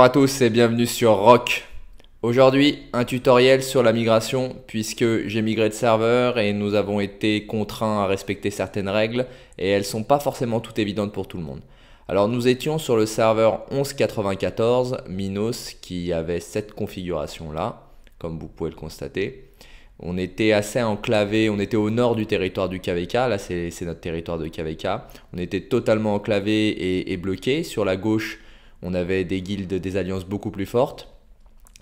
Bonjour à tous et bienvenue sur Rock. Aujourd'hui, un tutoriel sur la migration puisque j'ai migré de serveur et nous avons été contraints à respecter certaines règles et elles sont pas forcément toutes évidentes pour tout le monde. Alors nous étions sur le serveur 1194 Minos qui avait cette configuration là, comme vous pouvez le constater. On était assez enclavé, on était au nord du territoire du KVK, là c'est notre territoire de KVK. On était totalement enclavé et, et bloqué. Sur la gauche, on avait des guildes, des alliances beaucoup plus fortes.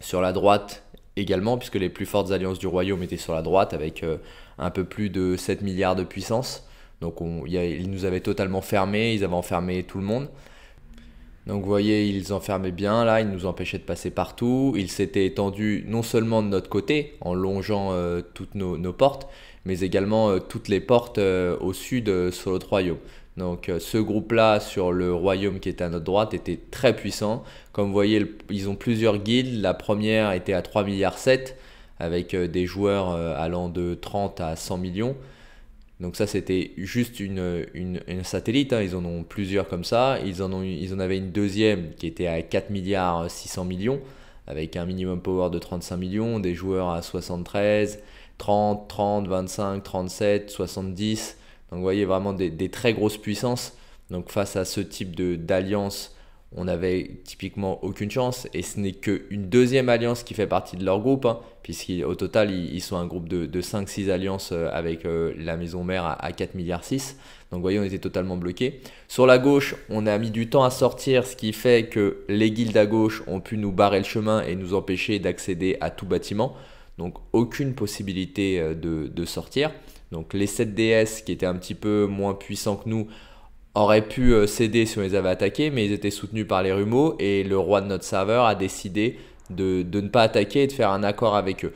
Sur la droite également, puisque les plus fortes alliances du royaume étaient sur la droite, avec euh, un peu plus de 7 milliards de puissance. Donc on, ils nous avaient totalement fermés, ils avaient enfermé tout le monde. Donc vous voyez, ils enfermaient bien là, ils nous empêchaient de passer partout. Ils s'étaient étendus non seulement de notre côté, en longeant euh, toutes nos, portes, mais également euh, toutes les portes au sud sur le royaume. Donc euh, ce groupe-là sur le royaume qui était à notre droite était très puissant. Comme vous voyez, ils ont plusieurs guildes. La première était à 3 milliards 7 avec euh, des joueurs euh, allant de 30 à 100 millions. Donc ça c'était juste une, satellite, hein. ils en ont plusieurs comme ça. Ils en, ils en avaient une deuxième qui était à 4 milliards 600 millions avec un minimum power de 35 millions, des joueurs à 73, 30, 30, 25, 37, 70. Donc vous voyez vraiment des, très grosses puissances. Donc face à ce type d'alliance, on n'avait typiquement aucune chance. Et ce n'est qu'une deuxième alliance qui fait partie de leur groupe, hein, puisqu'au total, ils, sont un groupe de, de 5-6 alliances euh, avec euh, la maison mère à, 4,6 milliards. Donc vous voyez, on était totalement bloqué. Sur la gauche, on a mis du temps à sortir, ce qui fait que les guildes à gauche ont pu nous barrer le chemin et nous empêcher d'accéder à tout bâtiment. Donc aucune possibilité euh, de sortir. Donc les 7 DS qui étaient un petit peu moins puissants que nous auraient pu céder euh, si on les avait attaqués, mais ils étaient soutenus par les Rumeaux et le roi de notre serveur a décidé de, ne pas attaquer et de faire un accord avec eux.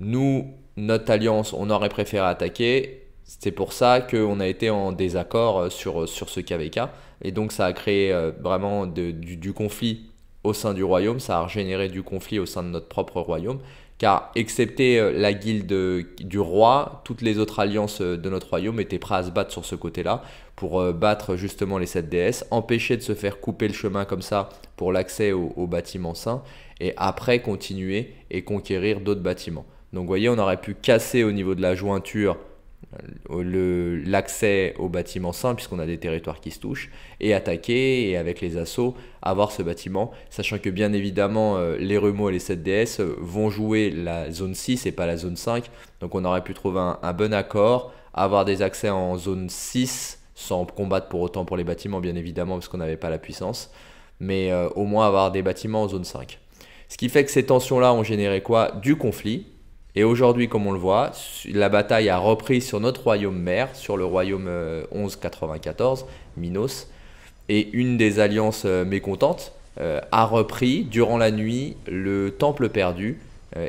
Nous, notre alliance, on aurait préféré attaquer c'est pour ça qu'on a été en désaccord euh, sur, euh, sur ce KVK. Et donc ça a créé vraiment du, du, conflit au sein du royaume, ça a généré du conflit au sein de notre propre royaume car excepté euh, la guilde euh, du roi, toutes les autres alliances euh, de notre royaume étaient prêtes à se battre sur ce côté-là pour battre justement les 7 déesses, empêcher de se faire couper le chemin comme ça pour l'accès au, bâtiments bâtiment et après continuer et conquérir d'autres bâtiments. Donc vous voyez, on aurait pu casser au niveau de la jointure euh, l'accès au bâtiment 5 puisqu'on a des territoires qui se touchent, et attaquer, et avec les assauts, avoir ce bâtiment, sachant que bien évidemment, euh, les Rumeaux et les 7DS euh, vont jouer la zone 6 et pas la zone 5, donc on aurait pu trouver un, bon accord, avoir des accès en zone 6, sans combattre pour autant pour les bâtiments, bien évidemment, parce qu'on n'avait pas la puissance, mais au moins avoir des bâtiments en zone 5. Ce qui fait que ces tensions-là ont généré quoi Du conflit, et aujourd'hui, comme on le voit, la bataille a repris sur notre royaume mère, sur le royaume 1194, euh, Minos. Et une des alliances euh, mécontentes euh, a repris durant la nuit le temple perdu.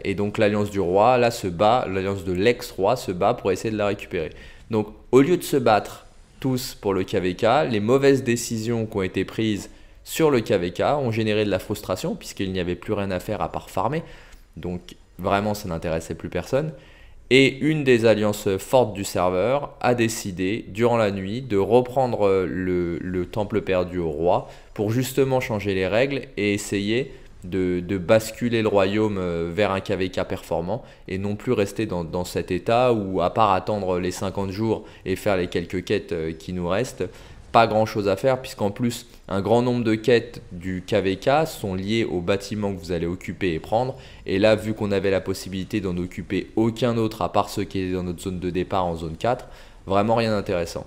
et donc l'alliance du roi, là, se bat, l'alliance de l'ex-roi se bat pour essayer de la récupérer. Donc au lieu de se battre tous pour le KVK, les mauvaises décisions qui ont été prises sur le KVK ont généré de la frustration puisqu'il n'y avait plus rien à faire à part farmer. Donc Vraiment, ça n'intéressait plus personne. Et une des alliances fortes du serveur a décidé, durant la nuit, de reprendre le, temple perdu au roi pour justement changer les règles et essayer de, basculer le royaume euh, vers un KVK performant et non plus rester dans, dans, cet état où, à part attendre les 50 jours et faire les quelques quêtes euh, qui nous restent, pas grand chose à faire, puisqu'en plus, un grand nombre de quêtes du KVK sont liées au bâtiment que vous allez occuper et prendre. Et là, vu qu'on avait la possibilité d'en occuper aucun autre à part ceux qui étaient dans notre zone de départ en zone 4, vraiment rien d'intéressant.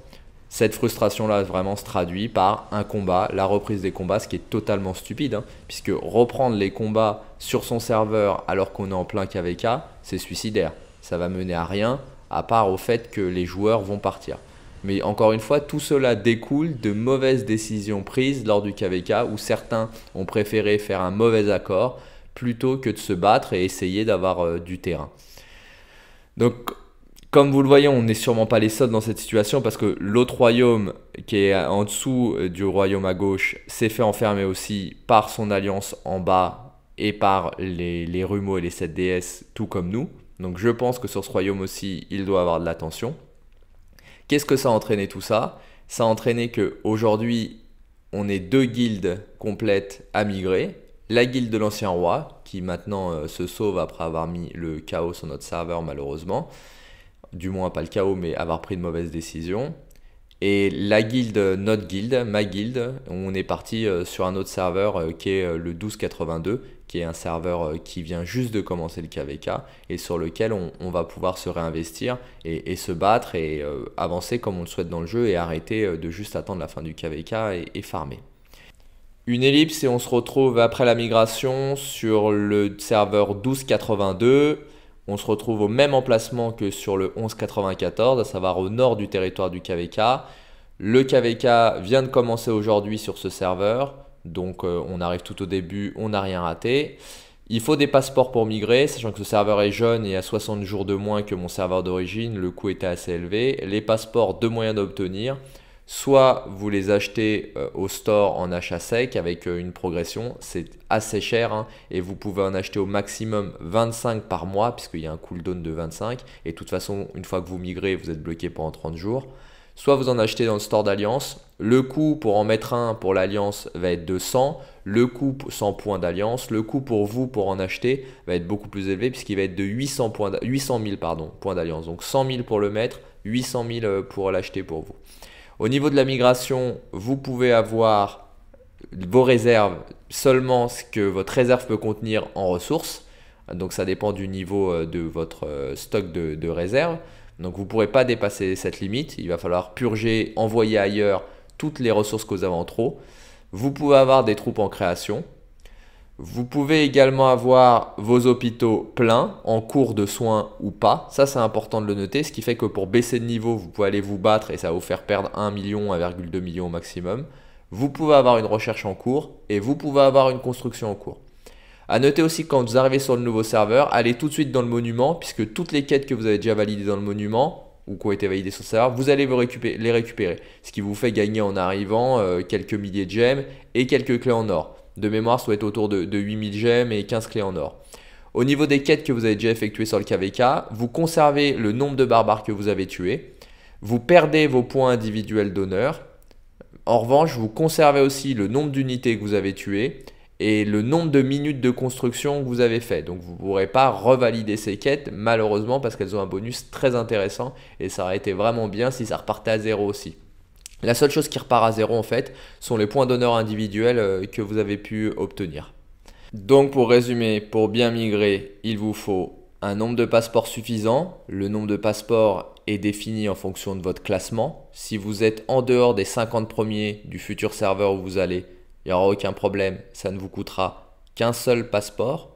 Cette frustration-là vraiment se traduit par un combat, la reprise des combats, ce qui est totalement stupide, hein, puisque reprendre les combats sur son serveur alors qu'on est en plein KVK, c'est suicidaire. Ça va mener à rien, à part au fait que les joueurs vont partir. Mais encore une fois, tout cela découle de mauvaises décisions prises lors du KVK où certains ont préféré faire un mauvais accord plutôt que de se battre et essayer d'avoir euh, du terrain. Donc, comme vous le voyez, on n'est sûrement pas les seuls dans cette situation parce que l'autre royaume qui est en dessous euh, du royaume à gauche s'est fait enfermer aussi par son alliance en bas et par les, rumeaux et les 7 ds tout comme nous. Donc je pense que sur ce royaume aussi, il doit avoir de l'attention. Qu'est-ce que ça a entraîné tout ça Ça a entraîné qu'aujourd'hui, on est deux guildes complètes à migrer. La guilde de l'ancien roi, qui maintenant euh, se sauve après avoir mis le chaos sur notre serveur malheureusement, du moins pas le chaos, mais avoir pris de mauvaises décisions. Et la guilde, notre guilde, ma guilde, on est parti euh, sur un autre serveur euh, qui est le 1282, qui est un serveur euh, qui vient juste de commencer le KVK et sur lequel on, va pouvoir se réinvestir et, se battre et euh, avancer comme on le souhaite dans le jeu et arrêter euh, de juste attendre la fin du KVK et, et farmer. Une ellipse et on se retrouve après la migration sur le serveur 1282. On se retrouve au même emplacement que sur le 1194, à savoir au nord du territoire du KVK. Le KVK vient de commencer aujourd'hui sur ce serveur. Donc euh, on arrive tout au début, on n'a rien raté. Il faut des passeports pour migrer, sachant que ce serveur est jeune et à 60 jours de moins que mon serveur d'origine, le coût était assez élevé. Les passeports, deux moyens d'obtenir. Soit vous les achetez euh, au store en achat sec avec euh, une progression, c'est assez cher hein, et vous pouvez en acheter au maximum 25 par mois puisqu'il y a un cooldown de 25 et de toute façon une fois que vous migrez vous êtes bloqué pendant 30 jours. Soit vous en achetez dans le store d'Alliance, le coût pour en mettre un pour l'Alliance va être de 100, le coût 100 points d'Alliance, le coût pour vous pour en acheter va être beaucoup plus élevé puisqu'il va être de 800, 000 pardon, points d'Alliance. Donc 100 000 pour le mettre, 800 000 euh, pour l'acheter pour vous. Au niveau de la migration, vous pouvez avoir vos réserves seulement ce que votre réserve peut contenir en ressources. Donc ça dépend du niveau euh, de votre euh, stock de, de réserve. Donc vous ne pourrez pas dépasser cette limite. Il va falloir purger, envoyer ailleurs toutes les ressources que vous avez en trop. Vous pouvez avoir des troupes en création. Vous pouvez également avoir vos hôpitaux pleins, en cours de soins ou pas. Ça, c'est important de le noter, ce qui fait que pour baisser de niveau, vous pouvez aller vous battre et ça va vous faire perdre 1 million, 1,2 million au maximum. Vous pouvez avoir une recherche en cours et vous pouvez avoir une construction en cours. À noter aussi quand vous arrivez sur le nouveau serveur, allez tout de suite dans le monument puisque toutes les quêtes que vous avez déjà validées dans le monument ou qui ont été validées sur le serveur, vous allez les récupérer. Ce qui vous fait gagner en arrivant euh, quelques milliers de gemmes et quelques clés en or. De mémoire, ça doit être autour de, de 8000 gemmes et 15 clés en or. Au niveau des quêtes que vous avez déjà effectuées sur le KVK, vous conservez le nombre de barbares que vous avez tués. Vous perdez vos points individuels d'honneur. En revanche, vous conservez aussi le nombre d'unités que vous avez tuées et le nombre de minutes de construction que vous avez fait. Donc vous ne pourrez pas revalider ces quêtes malheureusement parce qu'elles ont un bonus très intéressant et ça aurait été vraiment bien si ça repartait à zéro aussi. La seule chose qui repart à zéro en fait sont les points d'honneur individuels euh, que vous avez pu obtenir. Donc pour résumer, pour bien migrer, il vous faut un nombre de passeports suffisant. Le nombre de passeports est défini en fonction de votre classement. Si vous êtes en dehors des 50 premiers du futur serveur où vous allez, il n'y aura aucun problème, ça ne vous coûtera qu'un seul passeport.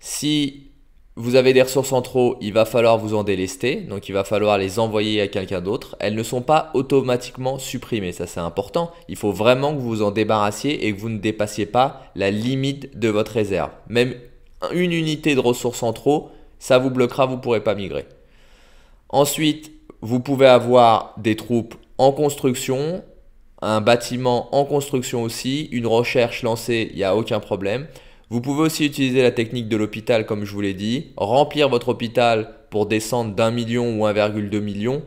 Si vous avez des ressources en trop, il va falloir vous en délester, donc il va falloir les envoyer à quelqu'un d'autre. Elles ne sont pas automatiquement supprimées, ça c'est important. Il faut vraiment que vous vous en débarrassiez et que vous ne dépassiez pas la limite de votre réserve. Même une unité de ressources en trop, ça vous bloquera, vous ne pourrez pas migrer. Ensuite, vous pouvez avoir des troupes en construction, un bâtiment en construction aussi, une recherche lancée, il n'y a aucun problème. Vous pouvez aussi utiliser la technique de l'hôpital comme je vous l'ai dit, remplir votre hôpital pour descendre d'un million ou 1,2 million.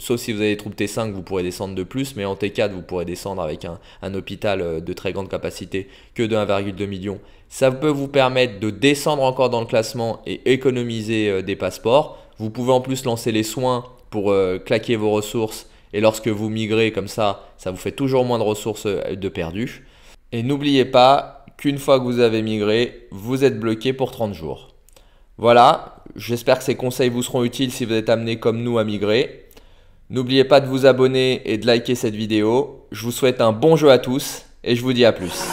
Sauf si vous avez des troupes T5, vous pourrez descendre de plus, mais en T4, vous pourrez descendre avec un, un hôpital euh, de très grande capacité que de 1,2 million. Ça peut vous permettre de descendre encore dans le classement et économiser euh, des passeports. Vous pouvez en plus lancer les soins pour euh, claquer vos ressources et lorsque vous migrez comme ça, ça vous fait toujours moins de ressources euh, de perdues. Et n'oubliez pas qu'une fois que vous avez migré, vous êtes bloqué pour 30 jours. Voilà, j'espère que ces conseils vous seront utiles si vous êtes amené comme nous à migrer. N'oubliez pas de vous abonner et de liker cette vidéo. Je vous souhaite un bon jeu à tous et je vous dis à plus.